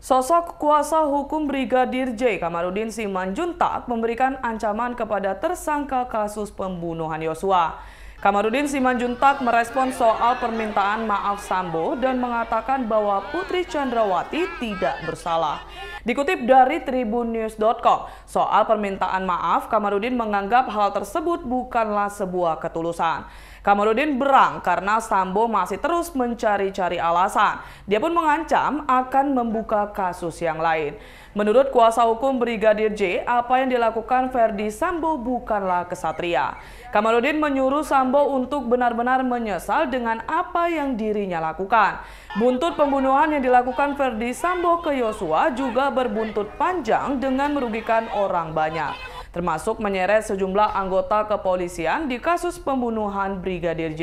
Sosok kuasa hukum Brigadir J. Kamarudin Simanjuntak memberikan ancaman kepada tersangka kasus pembunuhan Yosua. Kamarudin Simanjuntak merespon soal permintaan maaf Sambo dan mengatakan bahwa Putri Chandrawati tidak bersalah. Dikutip dari tribunnews.com, soal permintaan maaf, Kamarudin menganggap hal tersebut bukanlah sebuah ketulusan. Kamarudin berang karena Sambo masih terus mencari-cari alasan. Dia pun mengancam akan membuka kasus yang lain. Menurut kuasa hukum Brigadir J, apa yang dilakukan Ferdi Sambo bukanlah kesatria. Kamarudin menyuruh Sambo untuk benar-benar menyesal dengan apa yang dirinya lakukan. Buntut pembunuhan yang dilakukan Ferdi Sambo ke Yosua juga berbuntut panjang dengan merugikan orang banyak, termasuk menyeret sejumlah anggota kepolisian di kasus pembunuhan Brigadir J.